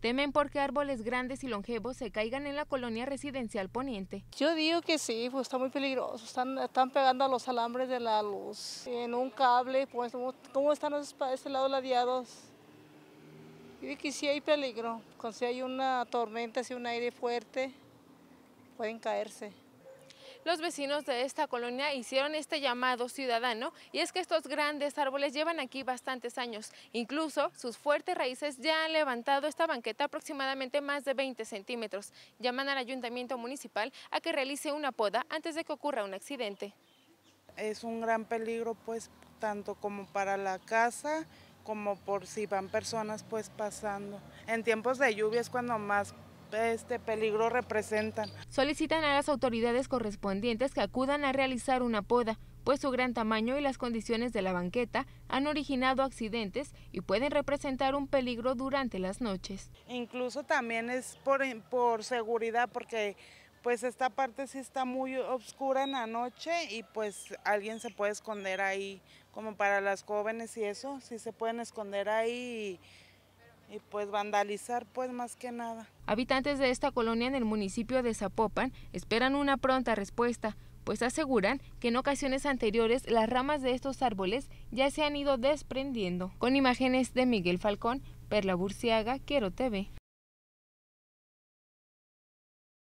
Temen porque árboles grandes y longevos se caigan en la colonia residencial poniente. Yo digo que sí, pues está muy peligroso, están, pegando a los alambres de la luz, en un cable, pues cómo están los, este lado ladeados. y que sí hay peligro, cuando si hay una tormenta, si hay un aire fuerte, pueden caerse los vecinos de esta colonia hicieron este llamado ciudadano y es que estos grandes árboles llevan aquí bastantes años. Incluso sus fuertes raíces ya han levantado esta banqueta aproximadamente más de 20 centímetros. Llaman al ayuntamiento municipal a que realice una poda antes de que ocurra un accidente. Es un gran peligro pues tanto como para la casa como por si van personas pues pasando. En tiempos de lluvia es cuando más este peligro representan. Solicitan a las autoridades correspondientes que acudan a realizar una poda, pues su gran tamaño y las condiciones de la banqueta han originado accidentes y pueden representar un peligro durante las noches. Incluso también es por, por seguridad, porque pues esta parte sí está muy oscura en la noche y pues alguien se puede esconder ahí, como para las jóvenes y eso, sí se pueden esconder ahí. Y, y pues vandalizar pues más que nada. Habitantes de esta colonia en el municipio de Zapopan esperan una pronta respuesta, pues aseguran que en ocasiones anteriores las ramas de estos árboles ya se han ido desprendiendo. Con imágenes de Miguel Falcón, Perla Burciaga, Quiero TV.